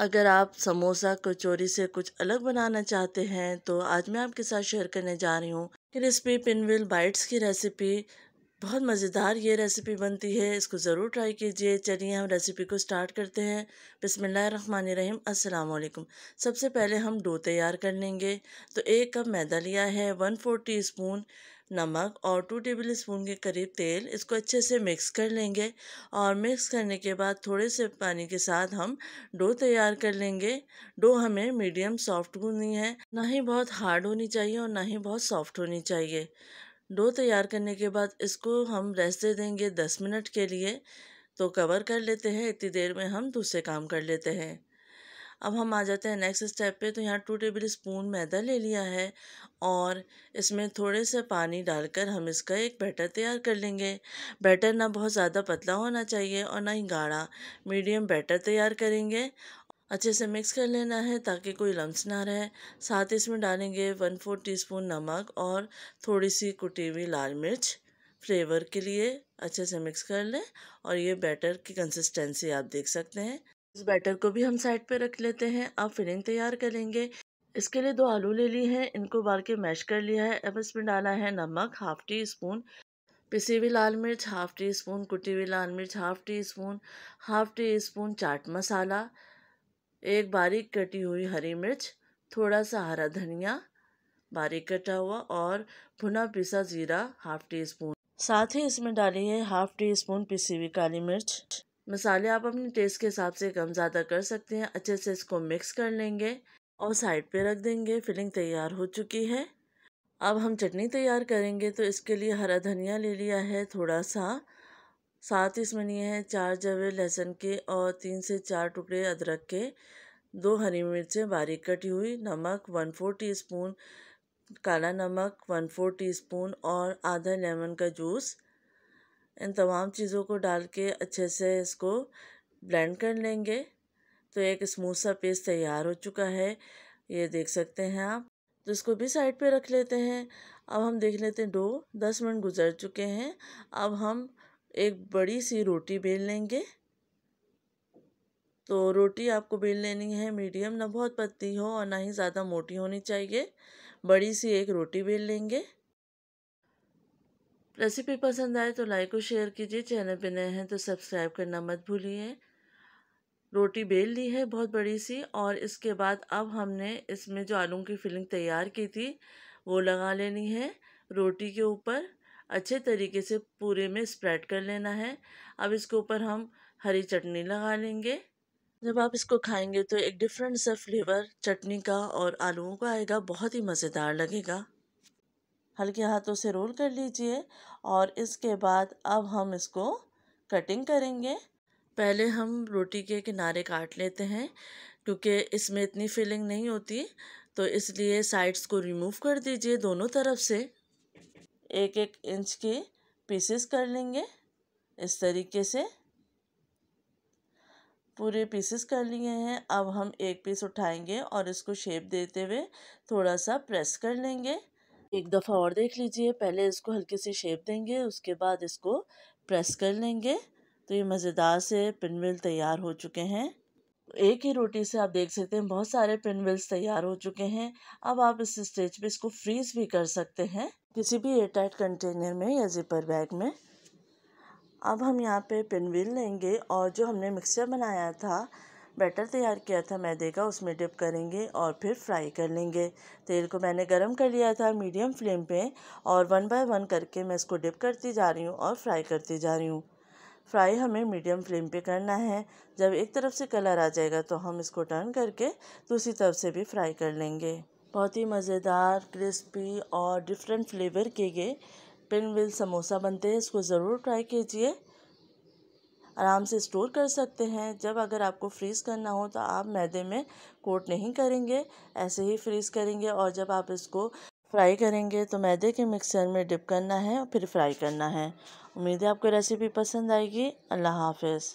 अगर आप समोसा कचौरी से कुछ अलग बनाना चाहते हैं तो आज मैं आपके साथ शेयर करने जा रही हूँ क्रिस्पी पिनविल बाइट्स की रेसिपी बहुत मज़ेदार ये रेसिपी बनती है इसको ज़रूर ट्राई कीजिए चलिए हम रेसिपी को स्टार्ट करते हैं बिसमीम अल्लाम सबसे पहले हम डो तैयार कर लेंगे तो एक कप मैदा लिया है वन फोर टी स्पून नमक और टू टेबल स्पून के करीब तेल इसको अच्छे से मिक्स कर लेंगे और मिक्स करने के बाद थोड़े से पानी के साथ हम डो तैयार कर लेंगे डो हमें मीडियम सॉफ्ट होनी है ना ही बहुत हार्ड होनी चाहिए और ना ही बहुत सॉफ्ट होनी चाहिए डो तैयार करने के बाद इसको हम रेस्ट दे देंगे दस मिनट के लिए तो कवर कर लेते हैं इतनी देर में हम दूसरे काम कर लेते हैं अब हम आ जाते हैं नेक्स्ट स्टेप पे तो यहाँ टू टेबल स्पून मैदा ले लिया है और इसमें थोड़े से पानी डालकर हम इसका एक बैटर तैयार कर लेंगे बैटर ना बहुत ज़्यादा पतला होना चाहिए और ना ही गाढ़ा मीडियम बैटर तैयार करेंगे अच्छे से मिक्स कर लेना है ताकि कोई लम्स ना रहे साथ इसमें डालेंगे वन फोर टी नमक और थोड़ी सी कुटी हुई लाल मिर्च फ्लेवर के लिए अच्छे से मिक्स कर लें और ये बैटर की कंसिस्टेंसी आप देख सकते हैं इस बैटर को भी हम साइड पे रख लेते हैं अब फिलिंग तैयार करेंगे इसके लिए दो आलू ले लिए हैं इनको उबाल के मैश कर लिया है अब इसमें डाला है नमक हाफ टी स्पून पिसी हुई लाल मिर्च हाफ टी स्पून कुटी हुई लाल मिर्च half teaspoon half teaspoon चाट मसाला एक बारीक कटी हुई हरी मिर्च थोड़ा सा हरा धनिया बारीक कटा हुआ और भुना पिसा ज़ीरा हाफ टी स्पून साथ ही इसमें डाली है हाफ टी स्पून पिसी हुई काली मिर्च मसाले आप अपने टेस्ट के हिसाब से कम ज़्यादा कर सकते हैं अच्छे से इसको मिक्स कर लेंगे और साइड पे रख देंगे फिलिंग तैयार हो चुकी है अब हम चटनी तैयार करेंगे तो इसके लिए हरा धनिया ले लिया है थोड़ा सा साथ इसमें लिए हैं चार जवे लहसुन के और तीन से चार टुकड़े अदरक के दो हरी मिर्चें बारीक कटी हुई नमक वन फोर टी स्पून काला नमक वन फोर टी स्पून और आधा लेमन का जूस इन तमाम चीज़ों को डाल के अच्छे से इसको ब्लेंड कर लेंगे तो एक स्मूथ सा पेस्ट तैयार हो चुका है ये देख सकते हैं आप तो इसको भी साइड पे रख लेते हैं अब हम देख लेते हैं डो दस मिनट गुजर चुके हैं अब हम एक बड़ी सी रोटी बेल लेंगे तो रोटी आपको बेल लेनी है मीडियम ना बहुत पतली हो और ना ही ज़्यादा मोटी होनी चाहिए बड़ी सी एक रोटी बेल लेंगे रेसिपी पसंद आए तो लाइक और शेयर कीजिए चैनल पर नए हैं तो सब्सक्राइब करना मत भूलिए रोटी बेल ली है बहुत बड़ी सी और इसके बाद अब हमने इसमें जो आलू की फिलिंग तैयार की थी वो लगा लेनी है रोटी के ऊपर अच्छे तरीके से पूरे में स्प्रेड कर लेना है अब इसके ऊपर हम हरी चटनी लगा लेंगे जब आप इसको खाएंगे तो एक डिफरेंट सा फ्लेवर चटनी का और आलूओं का आएगा बहुत ही मज़ेदार लगेगा हल्के हाथों से रोल कर लीजिए और इसके बाद अब हम इसको कटिंग करेंगे पहले हम रोटी के किनारे काट लेते हैं क्योंकि इसमें इतनी फीलिंग नहीं होती तो इसलिए साइड्स को रिमूव कर दीजिए दोनों तरफ से एक एक इंच के पीसेस कर लेंगे इस तरीके से पूरे पीसेस कर लिए हैं अब हम एक पीस उठाएंगे और इसको शेप देते हुए थोड़ा सा प्रेस कर लेंगे एक दफ़ा और देख लीजिए पहले इसको हल्की सी शेप देंगे उसके बाद इसको प्रेस कर लेंगे तो ये मज़ेदार से पिनविल तैयार हो चुके हैं एक ही रोटी से आप देख सकते हैं बहुत सारे पिनविल्स तैयार हो चुके हैं अब आप इस स्टेज पे इसको फ्रीज़ भी कर सकते हैं किसी भी एयरटाइट कंटेनर में या जिपर बैग में अब हम यहाँ पे पिनविल लेंगे और जो हमने मिक्सचर बनाया था बैटर तैयार किया था मैदे का उसमें डिप करेंगे और फिर फ्राई कर लेंगे तेल को मैंने गरम कर लिया था मीडियम फ्लेम पे और वन बाय वन करके मैं इसको डिप करती जा रही हूँ और फ्राई करती जा रही हूँ फ्राई हमें मीडियम फ्लेम पे करना है जब एक तरफ से कलर आ जाएगा तो हम इसको टर्न करके दूसरी तरफ से भी फ्राई कर लेंगे बहुत ही मज़ेदार क्रिस्पी और डिफरेंट फ्लेवर के ये विल समोसा बनते हैं इसको ज़रूर ट्राई कीजिए आराम से स्टोर कर सकते हैं जब अगर आपको फ्रीज़ करना हो तो आप मैदे में कोट नहीं करेंगे ऐसे ही फ्रीज़ करेंगे और जब आप इसको फ्राई करेंगे तो मैदे के मिक्सर में डिप करना है और फिर फ्राई करना है उम्मीद है आपको रेसिपी पसंद आएगी अल्लाह हाफिज़